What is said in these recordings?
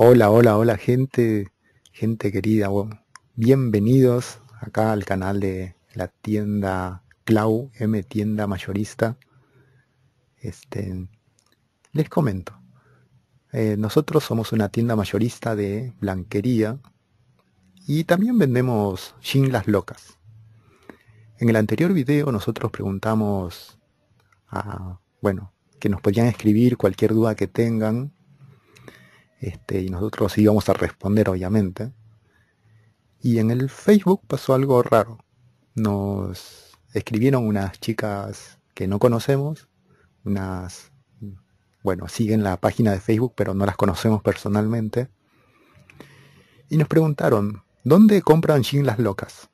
Hola, hola, hola gente, gente querida, bienvenidos acá al canal de la tienda Clau M Tienda Mayorista. Este, les comento, eh, nosotros somos una tienda mayorista de blanquería y también vendemos las locas. En el anterior video nosotros preguntamos a, bueno, que nos podían escribir cualquier duda que tengan este, y nosotros íbamos a responder, obviamente. Y en el Facebook pasó algo raro. Nos escribieron unas chicas que no conocemos, unas, bueno, siguen la página de Facebook, pero no las conocemos personalmente. Y nos preguntaron, ¿dónde compran Shin las locas?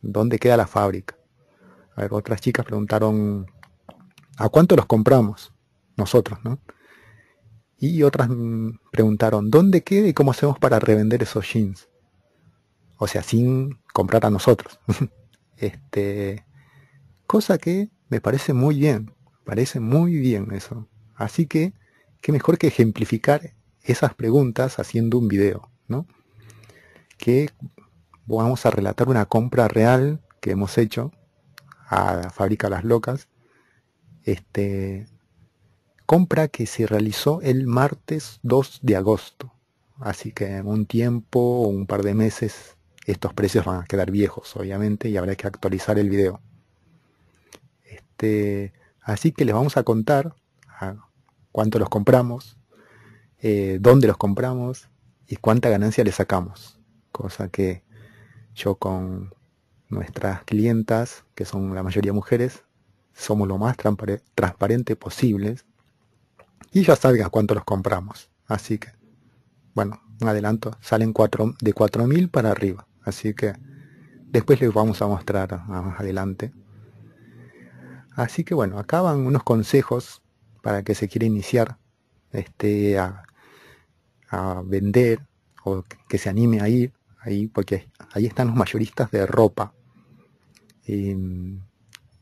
¿Dónde queda la fábrica? A otras chicas preguntaron, ¿a cuánto los compramos? Nosotros, ¿no? Y otras mm, preguntaron, ¿dónde queda y cómo hacemos para revender esos jeans? O sea, sin comprar a nosotros. este, cosa que me parece muy bien, parece muy bien eso. Así que, qué mejor que ejemplificar esas preguntas haciendo un video, ¿no? Que vamos a relatar una compra real que hemos hecho a Fábrica Las Locas, este, compra que se realizó el martes 2 de agosto. Así que en un tiempo o un par de meses estos precios van a quedar viejos, obviamente, y habrá que actualizar el video. Este, así que les vamos a contar cuánto los compramos, eh, dónde los compramos y cuánta ganancia le sacamos. Cosa que yo con nuestras clientas, que son la mayoría mujeres, somos lo más transparente posibles y ya saben a cuánto los compramos. Así que, bueno, adelanto, salen cuatro, de 4.000 para arriba. Así que después les vamos a mostrar más adelante. Así que bueno, acaban unos consejos para que se quiera iniciar este, a, vender o que se anime a ir ahí, porque ahí están los mayoristas de ropa.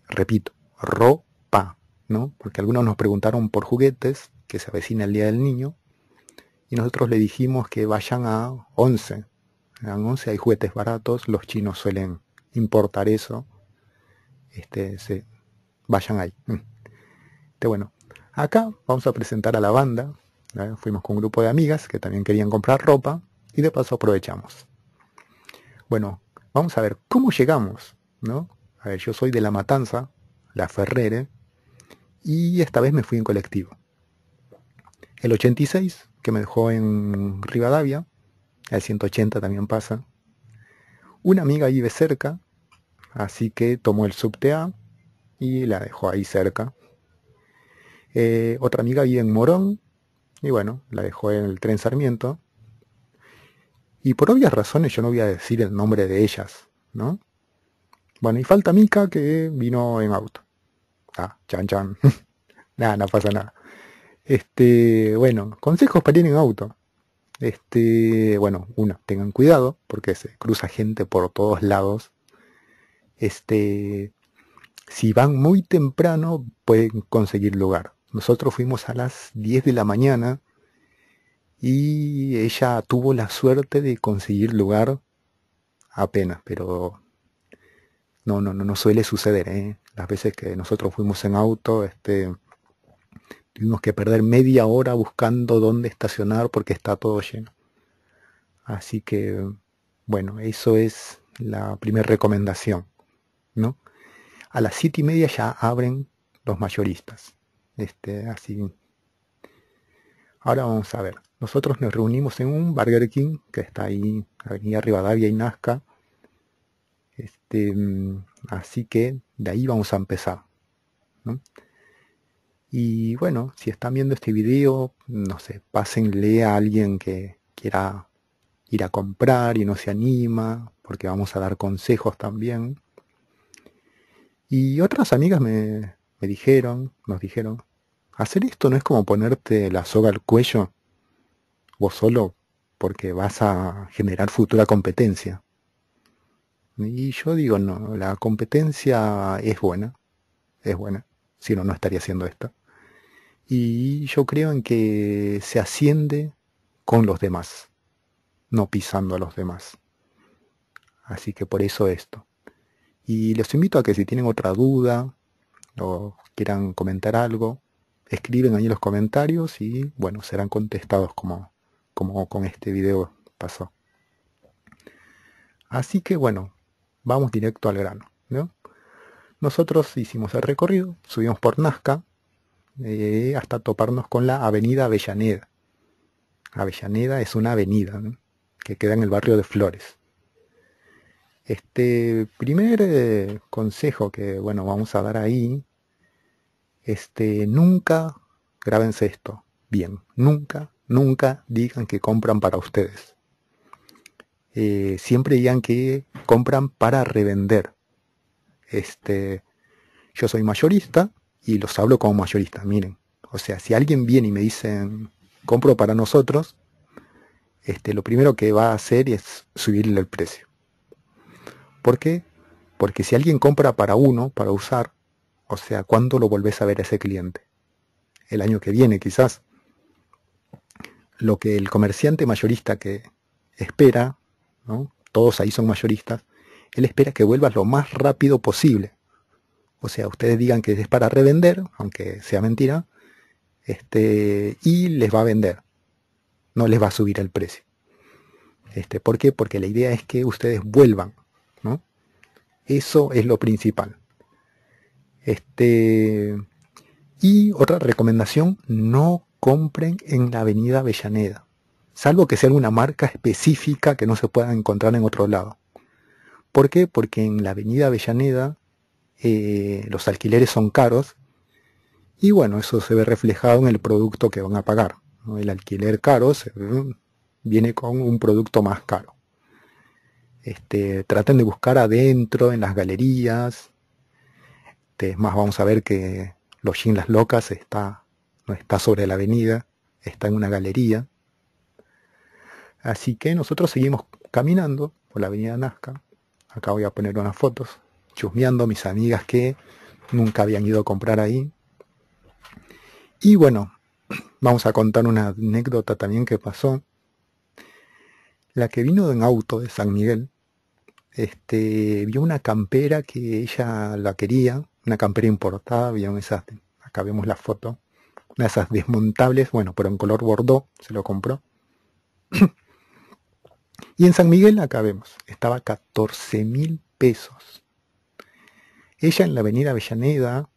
repito, ropa, ¿no? Porque algunos nos preguntaron por juguetes que se avecina el Día del Niño, y nosotros le dijimos que vayan a 11. En 11 hay juguetes baratos, los chinos suelen importar eso. Este, se, vayan ahí. Mm. Este, bueno, acá vamos a presentar a la banda. Fuimos con un grupo de amigas que también querían comprar ropa y de paso aprovechamos. Bueno, vamos a ver cómo llegamos, ¿no? A yo soy de La Matanza, La Ferrere, y esta vez me fui en colectivo el 86, que me dejó en Rivadavia, el 180 también pasa. Una amiga vive cerca, así que tomó el subte y la dejó ahí cerca. Eh, otra amiga vive en Morón y bueno, la dejó en el tren Sarmiento. Y por obvias razones yo no voy a decir el nombre de ellas, ¿no? Bueno, y falta Mika que vino en auto. Ah, chan chan. nada, no pasa nada. Este, bueno, consejos para ir en auto. Este, bueno, uno, tengan cuidado porque se cruza gente por todos lados. Este, si van muy temprano pueden conseguir lugar. Nosotros fuimos a las 10 de la mañana y ella tuvo la suerte de conseguir lugar apenas, pero no, no, no, no suele suceder. ¿eh? Las veces que nosotros fuimos en auto, este, Tuvimos que perder media hora buscando dónde estacionar porque está todo lleno. Así que, bueno, eso es la primera recomendación, ¿no? A las siete y media ya abren los mayoristas. Este, así. Ahora vamos a ver. Nosotros nos reunimos en un Burger King que está ahí, Avenida Rivadavia y Nazca. Este, mm, así que de ahí vamos a empezar. Y bueno, si están viendo este video, no sé, pásenle a alguien que quiera ir a comprar y no se anima, porque vamos a dar consejos también. Y otras amigas me, dijeron, nos dijeron, hacer esto no es como ponerte la soga al cuello vos solo, porque vas a generar futura competencia. Y yo digo, no, la competencia es buena, es buena, si no, no estaría haciendo esto y yo creo en que se asciende con los demás, no pisando a los demás. Así que por eso esto. Y les invito a que si tienen otra duda o quieran comentar algo, escriben ahí los comentarios y bueno, serán contestados como, como con este video pasó. Así que bueno, vamos directo al grano. Nosotros hicimos el recorrido, subimos por Nazca, eh, hasta toparnos con la avenida Avellaneda. Avellaneda es una avenida que queda en el barrio de Flores. Este primer eh, consejo que bueno vamos a dar ahí, este nunca grábense esto bien, nunca, nunca digan que compran para ustedes. Eh, siempre digan que compran para revender. Este, yo soy mayorista, y los hablo como mayoristas, miren. O sea, si alguien viene y me dice, compro para nosotros, este, lo primero que va a hacer es subirle el precio. ¿Por qué? Porque si alguien compra para uno, para usar, o sea, ¿cuándo lo volvés a ver a ese cliente? El año que viene, quizás. Lo que el comerciante mayorista que espera, ¿no? todos ahí son mayoristas, él espera que vuelvas lo más rápido posible o sea, ustedes digan que es para revender, aunque sea mentira, este, y les va a vender, no les va a subir el precio. Este, ¿Por qué? Porque la idea es que ustedes vuelvan, ¿no? Eso es lo principal. Este, y otra recomendación, no compren en la avenida Avellaneda, salvo que sea una marca específica que no se pueda encontrar en otro lado. ¿Por qué? Porque en la avenida Avellaneda eh, los alquileres son caros y bueno, eso se ve reflejado en el producto que van a pagar. El alquiler caro viene con un producto más caro. Este, traten de buscar adentro, en las galerías. Este, es más vamos a ver que los Las Locas está, no está sobre la avenida, está en una galería. Así que nosotros seguimos caminando por la avenida Nazca. Acá voy a poner unas fotos chusmeando mis amigas que nunca habían ido a comprar ahí. Y bueno, vamos a contar una anécdota también que pasó. La que vino en auto de San Miguel, este, vio una campera que ella la quería, una campera importada, un esas, acá vemos la foto, una de esas desmontables, bueno, pero en color bordó, se lo compró. y en San Miguel, acá vemos, estaba 14 mil pesos. Ella en la avenida Avellaneda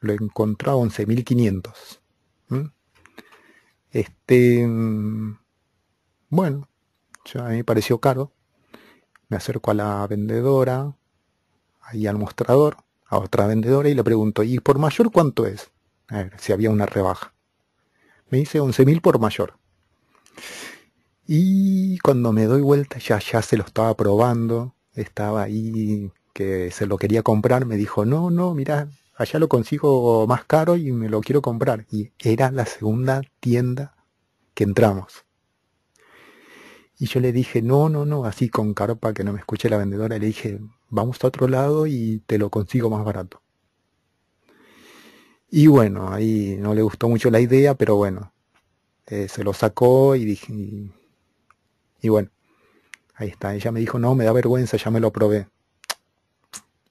lo encontró a 11.500. Este, mm, bueno, ya a mí me pareció caro. Me acerco a la vendedora, ahí al mostrador, a otra vendedora y le pregunto, ¿y por mayor cuánto es? A ver, si había una rebaja. Me dice 11.000 por mayor. Y cuando me doy vuelta ya, ya se lo estaba probando, estaba ahí que se lo quería comprar, me dijo, no, no, mira, allá lo consigo más caro y me lo quiero comprar. Y era la segunda tienda que entramos. Y yo le dije, no, no, no, así con carpa que no me escuche la vendedora, le dije, vamos a otro lado y te lo consigo más barato. Y bueno, ahí no le gustó mucho la idea, pero bueno, eh, se lo sacó y dije, y bueno, ahí está. Ella me dijo, no, me da vergüenza, ya me lo probé.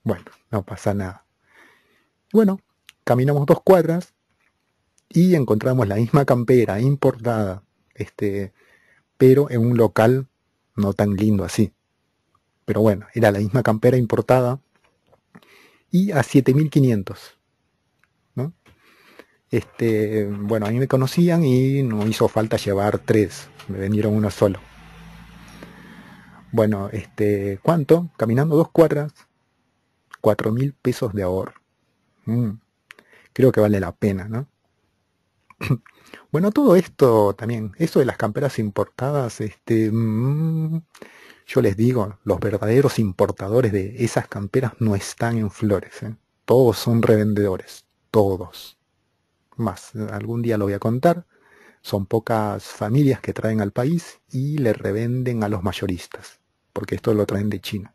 Bueno, no pasa nada. Bueno, caminamos dos cuadras y encontramos la misma campera importada, este, pero en un local no tan lindo así. Pero bueno, era la misma campera importada y a 7500. ¿no? Este, bueno, a mí me conocían y no hizo falta llevar tres, me vendieron uno solo. Bueno, este, ¿cuánto? Caminando dos cuadras 4.000 mil pesos de ahorro. Mm. creo que vale la pena, ¿no? bueno, todo esto también, eso de las camperas importadas, este, mm, yo les digo, los verdaderos importadores de esas camperas no están en flores, ¿eh? todos son revendedores, todos. Más, algún día lo voy a contar, son pocas familias que traen al país y le revenden a los mayoristas, porque esto lo traen de China.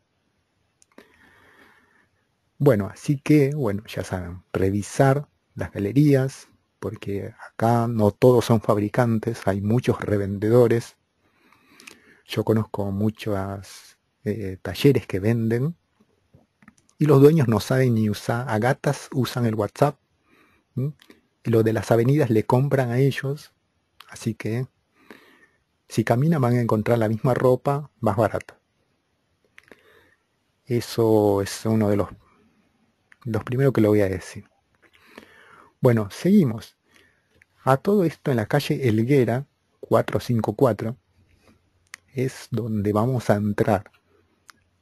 Bueno, así que, bueno, ya saben, revisar las galerías, porque acá no todos son fabricantes, hay muchos revendedores. Yo conozco muchos eh, talleres que venden y los dueños no saben ni usar, a gatas usan el WhatsApp, y los de las avenidas le compran a ellos, así que si caminan van a encontrar la misma ropa más barata. Eso es uno de los lo primero que lo voy a decir. Bueno, seguimos. A todo esto en la calle Elguera 454 es donde vamos a entrar.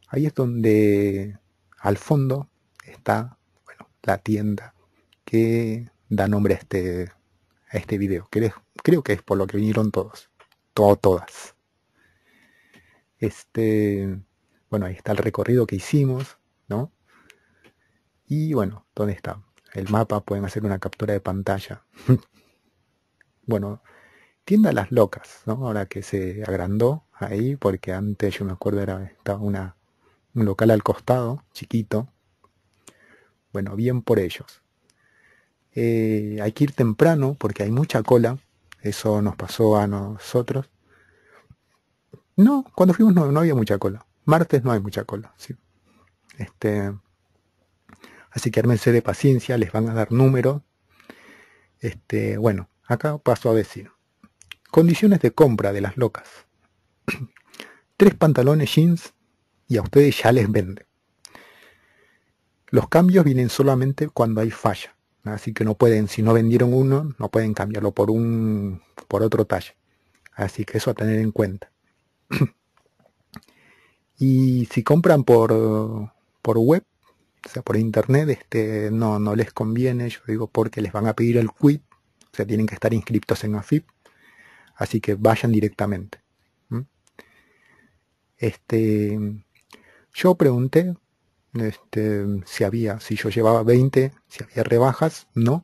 Ahí es donde al fondo está bueno, la tienda que da nombre a este, a este video. Creo, creo que es por lo que vinieron todos. todas. Este, bueno, ahí está el recorrido que hicimos, ¿no? Y bueno, ¿dónde está? El mapa, pueden hacer una captura de pantalla. bueno, tienda Las Locas, ¿no? Ahora que se agrandó ahí, porque antes yo me acuerdo era estaba una, un local al costado, chiquito. Bueno, bien por ellos. Eh, hay que ir temprano porque hay mucha cola. Eso nos pasó a nosotros. No, cuando fuimos no, había mucha cola. Martes no hay mucha cola, sí. Este, Así que ármense de paciencia, les van a dar número. Este, bueno, acá paso a decir. Condiciones de compra de las locas. Tres pantalones jeans y a ustedes ya les vende. Los cambios vienen solamente cuando hay falla. Así que no pueden, si no vendieron uno, no pueden cambiarlo por un por otro talle. Así que eso a tener en cuenta. y si compran por, por web, o sea, por internet, este, no, no les conviene, yo digo, porque les van a pedir el quit, o sea, tienen que estar inscriptos en AFIP, así que vayan directamente. Este, yo pregunté este, si había, si yo llevaba 20, si había rebajas, no.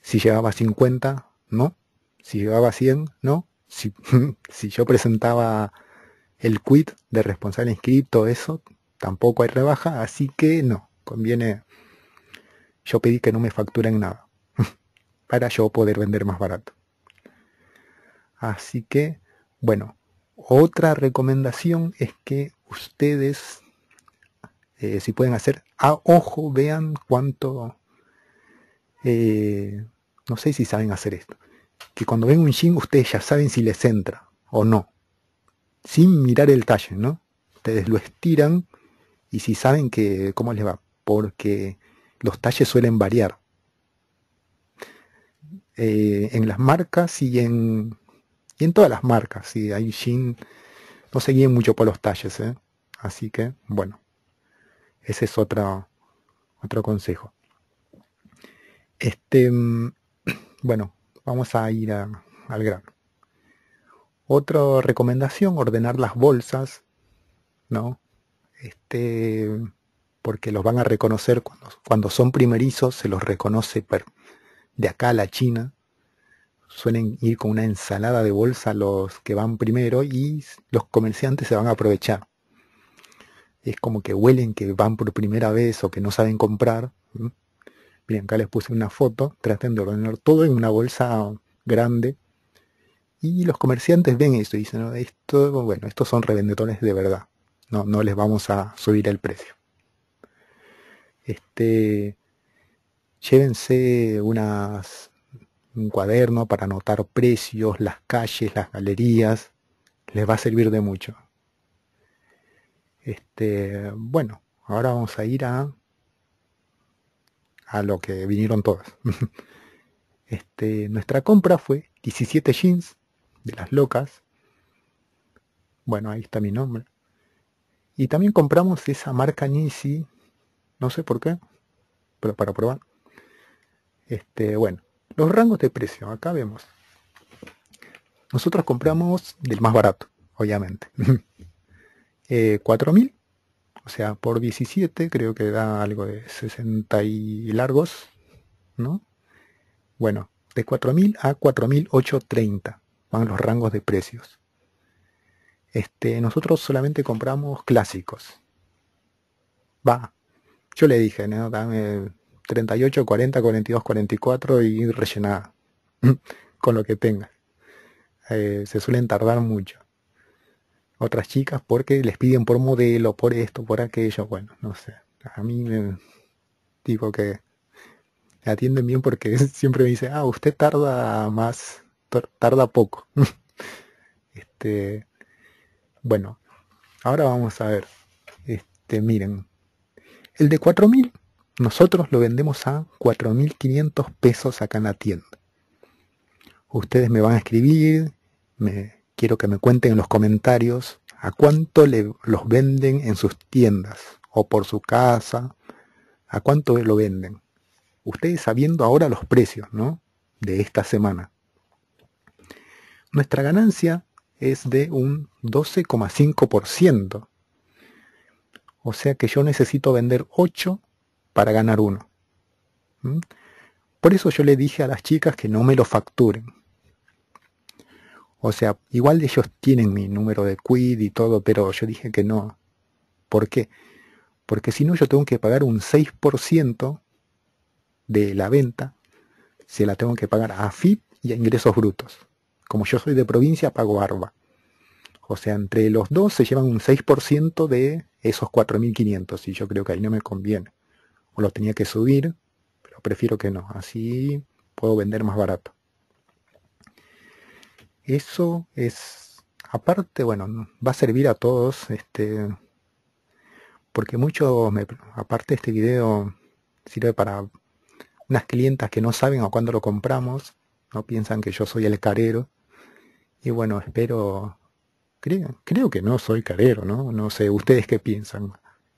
Si llevaba 50, no. Si llevaba 100, no. Si, si yo presentaba el quit de responsable inscripto, eso, tampoco hay rebaja, así que no, conviene, yo pedí que no me facturen nada, para yo poder vender más barato. Así que, bueno, otra recomendación es que ustedes, eh, si pueden hacer, a ojo, vean cuánto, eh, no sé si saben hacer esto, que cuando ven un jean ustedes ya saben si les entra o no, sin mirar el talle, ¿no? Ustedes lo estiran y si saben que cómo les va, porque los talles suelen variar. Eh, en las marcas y en, y en todas las marcas, si hay jean, no se guíen mucho por los talles, ¿eh? así que bueno, ese es otro, otro consejo. Este, mm, bueno, vamos a ir al grano. Otra recomendación, ordenar las bolsas, ¿no? este, porque los van a reconocer cuando, son primerizos, se los reconoce de acá a la China. Suelen ir con una ensalada de bolsa los que van primero y los comerciantes se van a aprovechar. Es como que huelen que van por primera vez o que no saben comprar. Miren, acá les puse una foto, traten de ordenar todo en una bolsa grande. Y los comerciantes ven eso y dicen, esto, bueno, estos son revendedores de verdad. No, no les vamos a subir el precio. Este, llévense unas, un cuaderno para anotar precios, las calles, las galerías. Les va a servir de mucho. Este, bueno, ahora vamos a ir a, a lo que vinieron todas. Este, nuestra compra fue 17 jeans de las locas. Bueno, ahí está mi nombre. Y también compramos esa marca NISI, no sé por qué, pero para probar. Este, bueno, los rangos de precio, acá vemos. Nosotros compramos del más barato, obviamente. 4000, eh, o sea, por 17 creo que da algo de 60 y largos, ¿no? Bueno, de 4000 a 4830 van los rangos de precios. Este, nosotros solamente compramos clásicos. Va. Yo le dije, ¿no? 38, 40, 42, 44 y rellenada con lo que tenga eh, se suelen tardar mucho. Otras chicas porque les piden por modelo, por esto, por aquello. Bueno, no sé. A mí me digo que atienden bien porque siempre me dice, ah, usted tarda más, tarda poco. este, bueno, ahora vamos a ver. Este, miren. El de 4000 nosotros lo vendemos a 4500 pesos acá en la tienda. Ustedes me van a escribir, me quiero que me cuenten en los comentarios a cuánto le, los venden en sus tiendas o por su casa, a cuánto lo venden. Ustedes sabiendo ahora los precios, ¿no? De esta semana. Nuestra ganancia es de un 12,5%. O sea que yo necesito vender 8 para ganar 1. ¿Mm? Por eso yo le dije a las chicas que no me lo facturen. O sea, igual ellos tienen mi número de quid y todo, pero yo dije que no. ¿Por qué? Porque si no yo tengo que pagar un 6% de la venta, se la tengo que pagar a FIP y a ingresos brutos. Como yo soy de provincia, pago ARBA. O sea, entre los dos se llevan un 6% de esos 4.500 y yo creo que ahí no me conviene. O lo tenía que subir, pero prefiero que no. Así puedo vender más barato. Eso es, aparte, bueno, va a servir a todos, este, porque mucho, aparte este video sirve para unas clientas que no saben a cuándo lo compramos, no piensan que yo soy el carero y bueno, espero, creo, que no soy carero, ¿no? No sé, ¿ustedes qué piensan?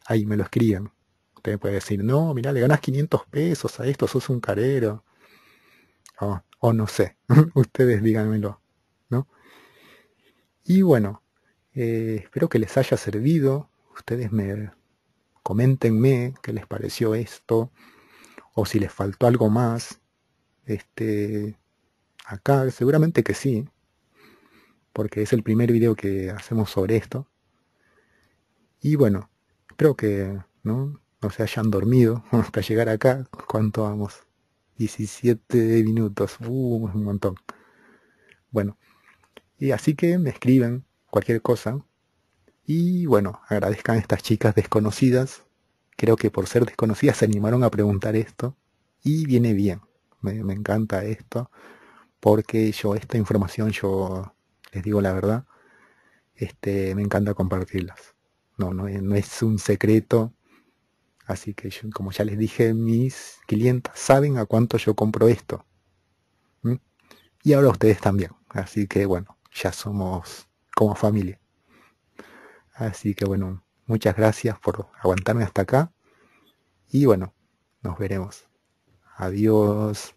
Ahí me lo escriben. Usted pueden decir, no, mira, le ganas 500 pesos a esto, sos un carero. O, no sé, ustedes díganmelo, ¿no? Y bueno, eh, espero que les haya servido. Ustedes me coméntenme qué les pareció esto o si les faltó algo más. Este, acá seguramente que sí porque es el primer video que hacemos sobre esto. Y bueno, creo que no, se hayan dormido hasta llegar acá. ¿Cuánto vamos? 17 minutos. Uh, un montón. Bueno, y así que me escriben cualquier cosa. Y bueno, agradezcan a estas chicas desconocidas. Creo que por ser desconocidas se animaron a preguntar esto. Y viene bien. Me, me encanta esto. Porque yo esta información yo les digo la verdad, este, me encanta compartirlas. No, no, es un secreto. Así que como ya les dije, mis clientes saben a cuánto yo compro esto. Y ahora ustedes también. Así que bueno, ya somos como familia. Así que bueno, muchas gracias por aguantarme hasta acá. Y bueno, nos veremos. Adiós.